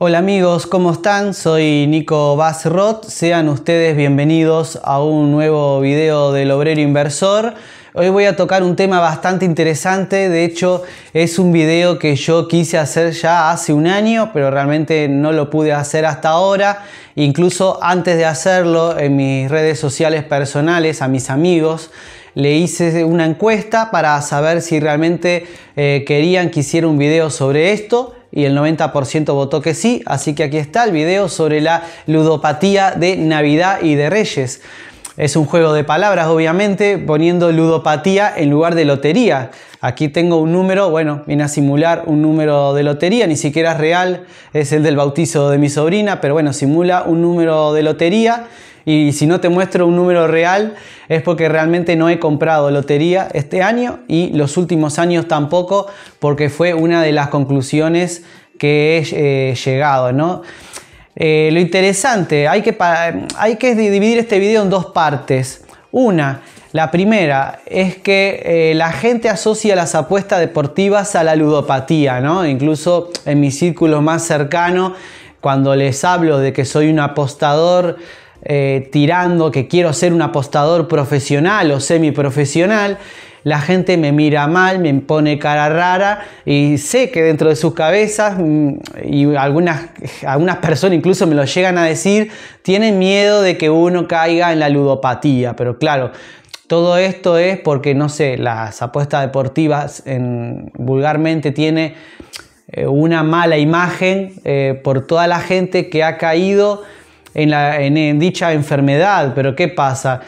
Hola amigos, ¿cómo están? Soy Nico Basroth. Sean ustedes bienvenidos a un nuevo video del obrero inversor. Hoy voy a tocar un tema bastante interesante, de hecho es un video que yo quise hacer ya hace un año, pero realmente no lo pude hacer hasta ahora. Incluso antes de hacerlo en mis redes sociales personales, a mis amigos, le hice una encuesta para saber si realmente eh, querían que hiciera un video sobre esto y el 90% votó que sí, así que aquí está el video sobre la ludopatía de Navidad y de Reyes. Es un juego de palabras, obviamente, poniendo ludopatía en lugar de lotería. Aquí tengo un número, bueno, viene a simular un número de lotería, ni siquiera es real, es el del bautizo de mi sobrina, pero bueno, simula un número de lotería y si no te muestro un número real es porque realmente no he comprado lotería este año y los últimos años tampoco porque fue una de las conclusiones que he eh, llegado, ¿no? Eh, lo interesante, hay que, hay que dividir este video en dos partes. Una, la primera es que eh, la gente asocia las apuestas deportivas a la ludopatía, ¿no? Incluso en mi círculo más cercano, cuando les hablo de que soy un apostador eh, tirando que quiero ser un apostador profesional o semiprofesional, la gente me mira mal, me pone cara rara y sé que dentro de sus cabezas, mm, y algunas, algunas personas incluso me lo llegan a decir, tienen miedo de que uno caiga en la ludopatía, pero claro, todo esto es porque, no sé, las apuestas deportivas vulgarmente tiene eh, una mala imagen eh, por toda la gente que ha caído en, dicha enfermedad. Pero ¿qué pasa?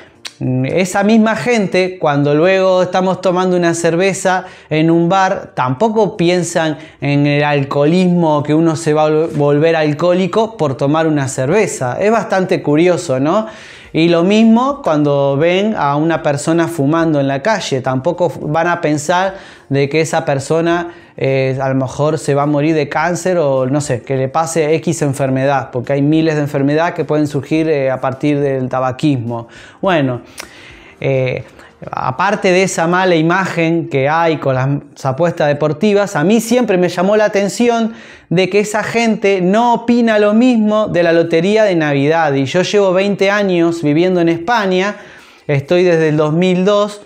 Esa misma gente, cuando luego estamos tomando una cerveza en un bar, tampoco piensan en el alcoholismo, que uno se va a volver alcohólico por tomar una cerveza. Es bastante curioso, ¿no? Y lo mismo cuando ven a una persona fumando en la calle, tampoco van a pensar de que esa persona eh, a lo mejor se va a morir de cáncer o no sé, que le pase X enfermedad, porque hay miles de enfermedades que pueden surgir eh, a partir del tabaquismo. Bueno, eh, aparte de esa mala imagen que hay con las apuestas deportivas, a mí siempre me llamó la atención de que esa gente no opina lo mismo de la lotería de Navidad. Y yo llevo 20 años viviendo en España, estoy desde el 2002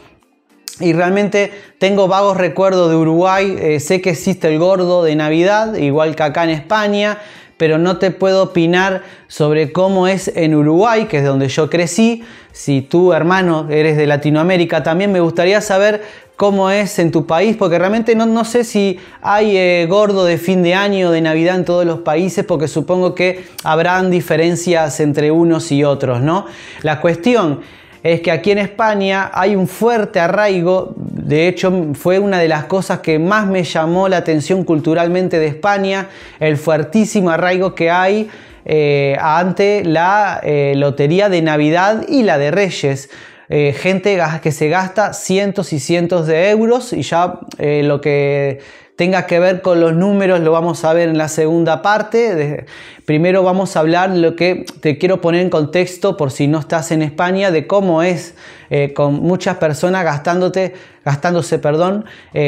y realmente tengo vagos recuerdos de Uruguay, eh, sé que existe el gordo de Navidad, igual que acá en España, pero no te puedo opinar sobre cómo es en Uruguay, que es donde yo crecí. Si tú, hermano, eres de Latinoamérica, también me gustaría saber cómo es en tu país, porque realmente no, no sé si hay eh, gordo de fin de año, de Navidad en todos los países, porque supongo que habrán diferencias entre unos y otros, ¿no? La cuestión es que aquí en España hay un fuerte arraigo, de hecho fue una de las cosas que más me llamó la atención culturalmente de España, el fuertísimo arraigo que hay eh, ante la eh, lotería de Navidad y la de Reyes. Eh, gente que se gasta cientos y cientos de euros y ya eh, lo que tenga que ver con los números lo vamos a ver en la segunda parte. primero vamos a hablar lo que te quiero poner en contexto por si no estás en España de cómo es eh, con muchas personas gastándote, gastándose perdón,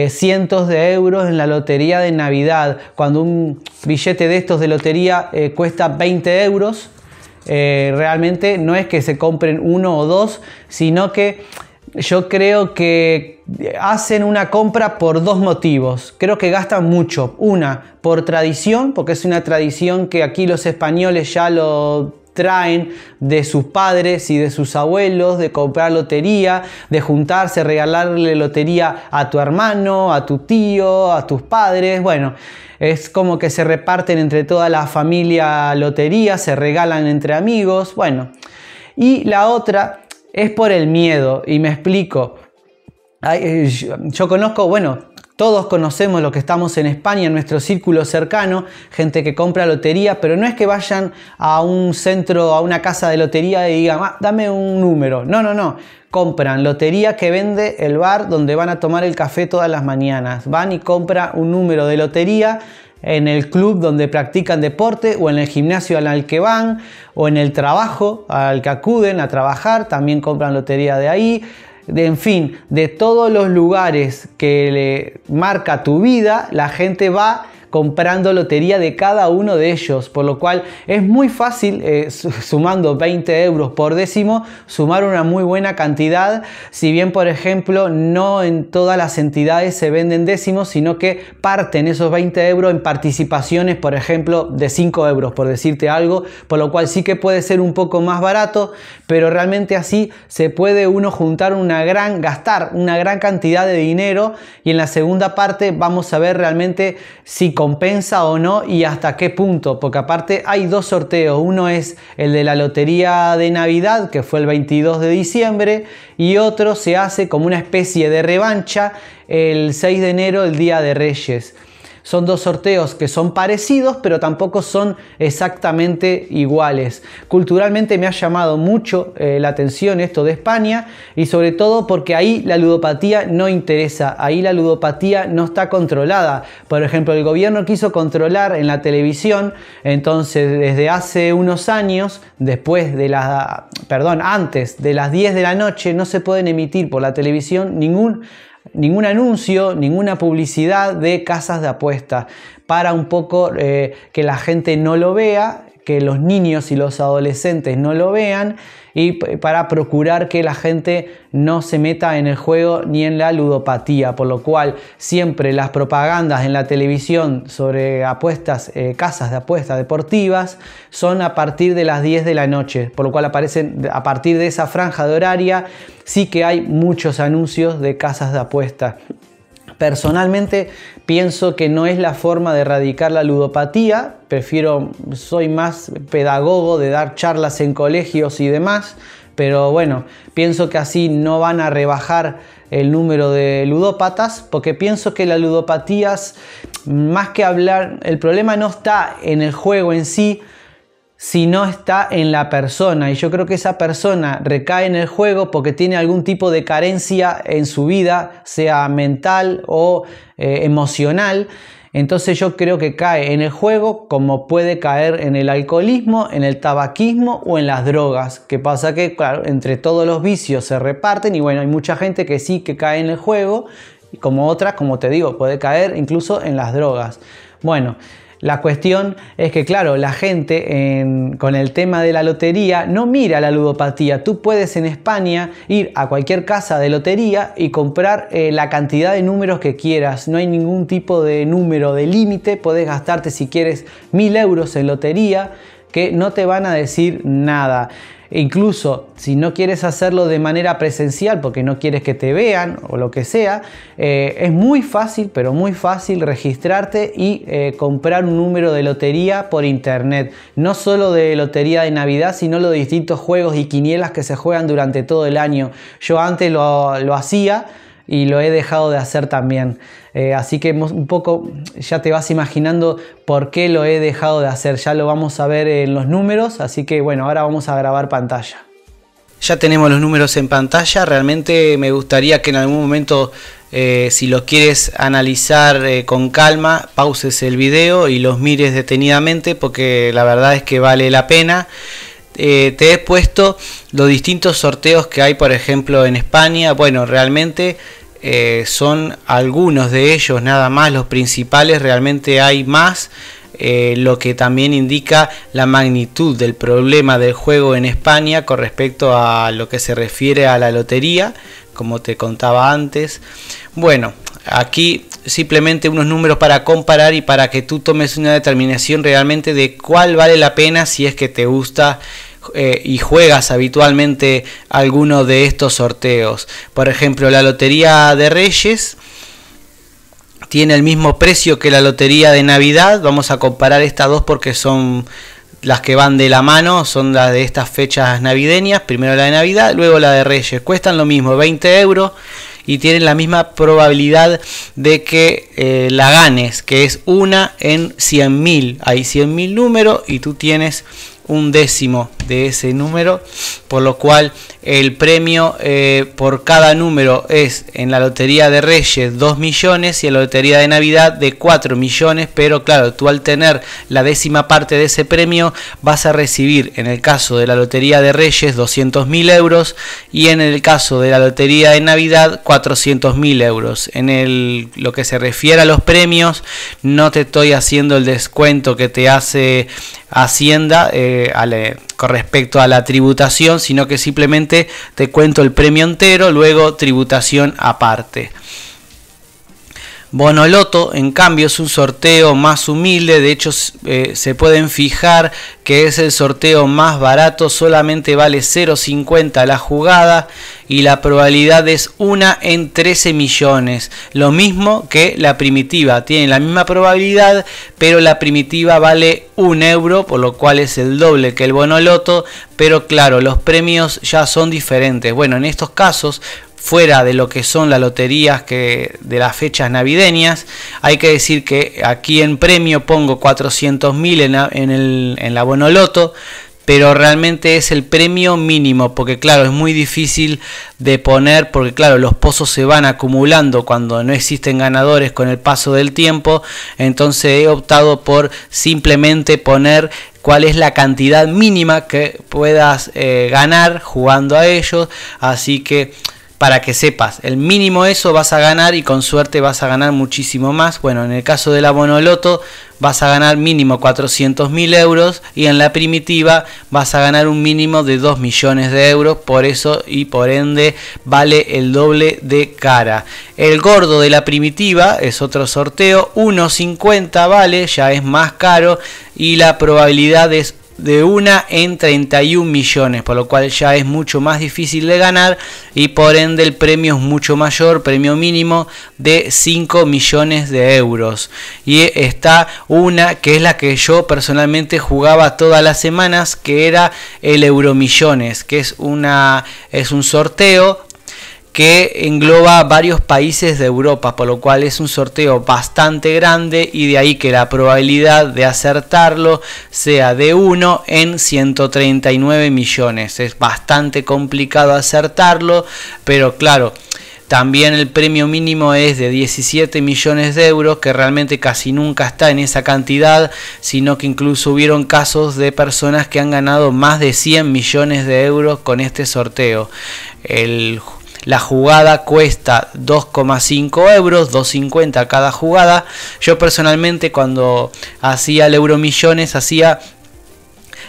cientos de euros en la lotería de Navidad. Cuando un billete de estos de lotería cuesta 20 euros, eh, realmente no es que se compren uno o dos, sino que yo creo que hacen una compra por dos motivos. Creo que gastan mucho. Una, por tradición, porque es una tradición que aquí los españoles ya lo traen de sus padres y de sus abuelos, de comprar lotería, de juntarse, regalarle lotería a tu hermano, a tu tío, a tus padres. Bueno, es como que se reparten entre toda la familia lotería, se regalan entre amigos. Bueno, y la otra es por el miedo, y me explico. Eh, yo conozco, bueno, todos conocemos lo que estamos en España, en nuestro círculo cercano, gente que compra lotería, pero no es que vayan a un centro, a una casa de lotería y digan, ah, dame un número. No, no, no. Compran lotería que vende el bar donde van a tomar el café todas las mañanas. Van y compran un número de lotería en el club donde practican deporte o en el gimnasio al que van o en el trabajo al que acuden a trabajar, también compran lotería de ahí de, en fin, de todos los lugares que le marca tu vida, la gente va comprando lotería de cada uno de ellos, por lo cual es muy fácil, eh, sumando 20 euros por décimo, sumar una muy buena cantidad, si bien por ejemplo no en todas las entidades se venden décimos, sino que parten esos 20 euros en participaciones, por ejemplo, de 5 euros, por decirte algo, por lo cual sí que puede ser un poco más barato, pero realmente así se puede uno juntar una gran, gastar una gran cantidad de dinero y en la segunda parte vamos a ver realmente si compensa o no y hasta qué punto, porque aparte hay dos sorteos, uno es el de la lotería de Navidad, que fue el 22 de diciembre, y otro se hace como una especie de revancha el 6 de enero, el Día de Reyes. Son dos sorteos que son parecidos, pero tampoco son exactamente iguales. Culturalmente me ha llamado mucho eh, la atención esto de España y sobre todo porque ahí la ludopatía no interesa, ahí la ludopatía no está controlada. Por ejemplo, el gobierno quiso controlar en la televisión, entonces desde hace unos años, después de la, perdón, antes de las 10 de la noche, no se pueden emitir por la televisión ningún ningún anuncio, ninguna publicidad de casas de apuestas para un poco eh, que la gente no lo vea que los niños y los adolescentes no lo vean y para procurar que la gente no se meta en el juego ni en la ludopatía, por lo cual siempre las propagandas en la televisión sobre apuestas, eh, casas de apuestas deportivas, son a partir de las 10 de la noche, por lo cual aparecen a partir de esa franja de horaria, sí que hay muchos anuncios de casas de apuestas. Personalmente pienso que no es la forma de erradicar la ludopatía, prefiero, soy más pedagogo de dar charlas en colegios y demás, pero bueno, pienso que así no van a rebajar el número de ludópatas, porque pienso que la ludopatía, más que hablar, el problema no está en el juego en sí, si no está en la persona. Y yo creo que esa persona recae en el juego porque tiene algún tipo de carencia en su vida, sea mental o eh, emocional. Entonces yo creo que cae en el juego como puede caer en el alcoholismo, en el tabaquismo o en las drogas. Que pasa que, claro, entre todos los vicios se reparten y bueno, hay mucha gente que sí que cae en el juego, y como otras, como te digo, puede caer incluso en las drogas. Bueno, la cuestión es que, claro, la gente con el tema de la lotería no mira la ludopatía. Tú puedes en España ir a cualquier casa de lotería y comprar eh, la cantidad de números que quieras. No hay ningún tipo de número de límite. puedes gastarte si quieres mil euros en lotería que no te van a decir nada. E incluso si no quieres hacerlo de manera presencial porque no quieres que te vean o lo que sea, eh, es muy fácil, pero muy fácil registrarte y eh, comprar un número de lotería por internet. No solo de lotería de Navidad, sino los distintos juegos y quinielas que se juegan durante todo el año. Yo antes lo hacía y lo he dejado de hacer también. Eh, así que un poco ya te vas imaginando por qué lo he dejado de hacer. Ya lo vamos a ver en los números, así que bueno, ahora vamos a grabar pantalla. Ya tenemos los números en pantalla, realmente me gustaría que en algún momento, eh, si lo quieres analizar eh, con calma, pauses el video y los mires detenidamente porque la verdad es que vale la pena. te he puesto los distintos sorteos que hay, por ejemplo, en España. Bueno, realmente eh, son algunos de ellos nada más los principales, realmente hay más. Eh, lo que también indica la magnitud del problema del juego en España con respecto a lo que se refiere a la lotería, como te contaba antes. Bueno, aquí simplemente unos números para comparar y para que tú tomes una determinación realmente de cuál vale la pena si es que te gusta eh, y juegas habitualmente alguno de estos sorteos. Por ejemplo, la Lotería de Reyes tiene el mismo precio que la Lotería de Navidad. Vamos a comparar estas dos porque son las que van de la mano, son las de estas fechas navideñas. Primero la de Navidad, luego la de Reyes. Cuestan lo mismo, 20 euros y tienen la misma probabilidad de que eh, la ganes, que es una en 100.000. Hay 100.000 números y tú tienes un décimo de ese número, por lo cual el premio eh, por cada número es en la Lotería de Reyes 2 millones y en la Lotería de Navidad de 4 millones, pero claro, tú al tener la décima parte de ese premio vas a recibir en el caso de la Lotería de Reyes 200 mil euros y en el caso de la Lotería de Navidad 400 mil euros. En el, lo que se refiere a los premios, no te estoy haciendo el descuento que te hace Hacienda eh, eh, con respecto a la tributación, sino que simplemente te cuento el premio entero, luego tributación aparte. Bonoloto, en cambio, es un sorteo más humilde, de hecho eh, se pueden fijar que es el sorteo más barato, solamente vale 0.50 la jugada y la probabilidad es 1 en 13 millones, lo mismo que la primitiva, tiene la misma probabilidad, pero la primitiva vale 1 euro, por lo cual es el doble que el Bonoloto, pero claro, los premios ya son diferentes. Bueno, en estos casos fuera de lo que son las loterías que, de las fechas navideñas. Hay que decir que aquí en premio pongo 400.000 en, la, en, en la Bonoloto, pero realmente es el premio mínimo, porque claro, es muy difícil de poner, porque claro, los pozos se van acumulando cuando no existen ganadores con el paso del tiempo, entonces he optado por simplemente poner cuál es la cantidad mínima que puedas eh, ganar jugando a ellos, así que para que sepas, el mínimo eso vas a ganar y con suerte vas a ganar muchísimo más. Bueno, en el caso de la Bonoloto vas a ganar mínimo 400.000 mil euros y en la primitiva vas a ganar un mínimo de 2 millones de euros. Por eso y por ende vale el doble de cara. El gordo de la primitiva es otro sorteo, 1.50 vale, ya es más caro y la probabilidad es de una en 31 millones, por lo cual ya es mucho más difícil de ganar y por ende el premio es mucho mayor, premio mínimo de 5 millones de euros. Y está una que es la que yo personalmente jugaba todas las semanas, que era el Euromillones, que es una es un sorteo que engloba varios países de Europa, por lo cual es un sorteo bastante grande y de ahí que la probabilidad de acertarlo sea de 1 en 139 millones. Es bastante complicado acertarlo, pero claro, también el premio mínimo es de 17 millones de euros, que realmente casi nunca está en esa cantidad, sino que incluso hubieron casos de personas que han ganado más de 100 millones de euros con este sorteo. El la jugada cuesta 2,5 euros, 2,50 cada jugada. Yo personalmente cuando hacía el Euromillones hacía 4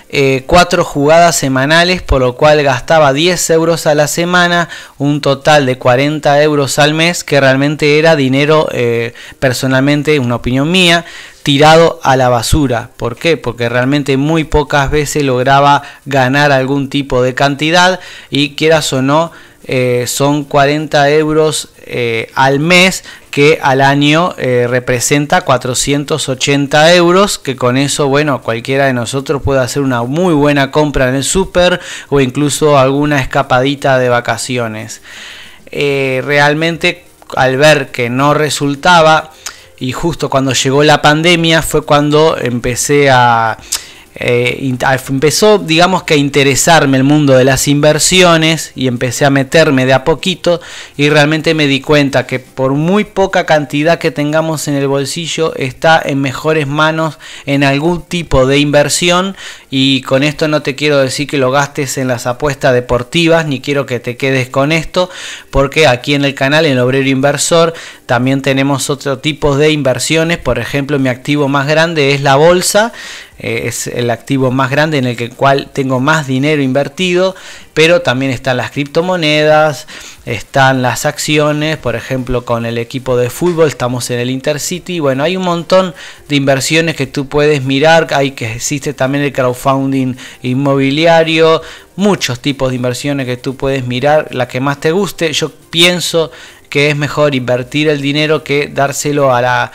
eh, cuatro jugadas semanales, por lo cual gastaba 10 euros a la semana, un total de 40 euros al mes, que realmente era dinero, eh, personalmente, una opinión mía, tirado a la basura. ¿Por qué? Porque realmente muy pocas veces lograba ganar algún tipo de cantidad y quieras o no, eh, son 40 euros eh, al mes que al año eh, representa 480 euros, que con eso, bueno, cualquiera de nosotros puede hacer una muy buena compra en el súper o incluso alguna escapadita de vacaciones. realmente al ver que no resultaba, y justo cuando llegó la pandemia fue cuando empecé a, eh, empezó, digamos que a interesarme el mundo de las inversiones y empecé a meterme de a poquito y realmente me di cuenta que por muy poca cantidad que tengamos en el bolsillo está en mejores manos en algún tipo de inversión y con esto no te quiero decir que lo gastes en las apuestas deportivas, ni quiero que te quedes con esto, porque aquí en el canal, en Obrero Inversor, también tenemos otro tipo de inversiones. Por ejemplo, mi activo más grande es la bolsa, eh, es el activo más grande en el que cual tengo más dinero invertido pero también están las criptomonedas, están las acciones, por ejemplo con el equipo de fútbol estamos en el Intercity, bueno, hay un montón de inversiones que tú puedes mirar, hay que existe también el crowdfunding inmobiliario, muchos tipos de inversiones que tú puedes mirar, la que más te guste, yo pienso que es mejor invertir el dinero que dárselo a, la,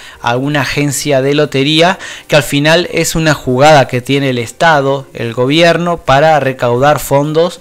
agencia de lotería, que al final es una jugada que tiene el Estado, el gobierno, para recaudar fondos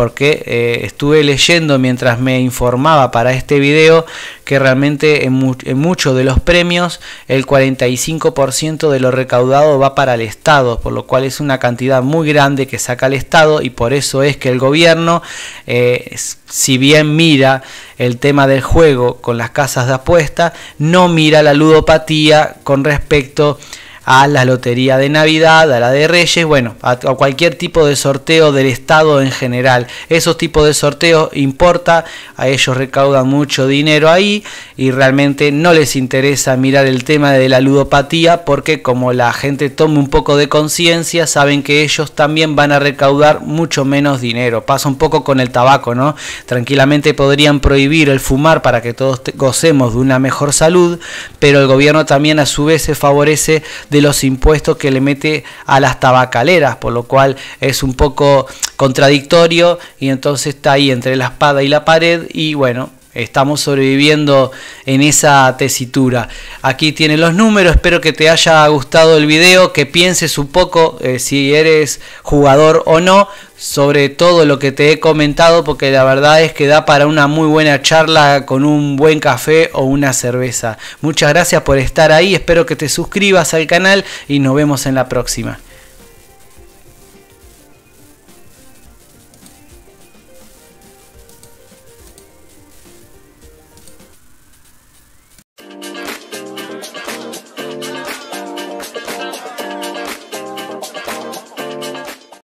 porque eh, estuve leyendo mientras me informaba para este video que realmente en, muchos de los premios el 45% de lo recaudado va para el Estado, por lo cual es una cantidad muy grande que saca el Estado y por eso es que el gobierno, eh, si bien mira el tema del juego con las casas de apuesta, no mira la ludopatía con respecto a a la lotería de Navidad, a la de Reyes, bueno, a, cualquier tipo de sorteo del Estado en general. Esos tipos de sorteos importa, a ellos recaudan mucho dinero ahí y realmente no les interesa mirar el tema de la ludopatía porque como la gente toma un poco de conciencia, saben que ellos también van a recaudar mucho menos dinero. Pasa un poco con el tabaco, ¿no? Tranquilamente podrían prohibir el fumar para que todos gocemos de una mejor salud, pero el gobierno también a su vez se favorece de los impuestos que le mete a las tabacaleras, por lo cual es un poco contradictorio y entonces está ahí entre la espada y la pared y bueno, Estamos sobreviviendo en esa tesitura. Aquí tienen los números, espero que te haya gustado el video, que pienses un poco eh, si eres jugador o no sobre todo lo que te he comentado, porque la verdad es que da para una muy buena charla con un buen café o una cerveza. Muchas gracias por estar ahí, espero que te suscribas al canal y nos vemos en la próxima.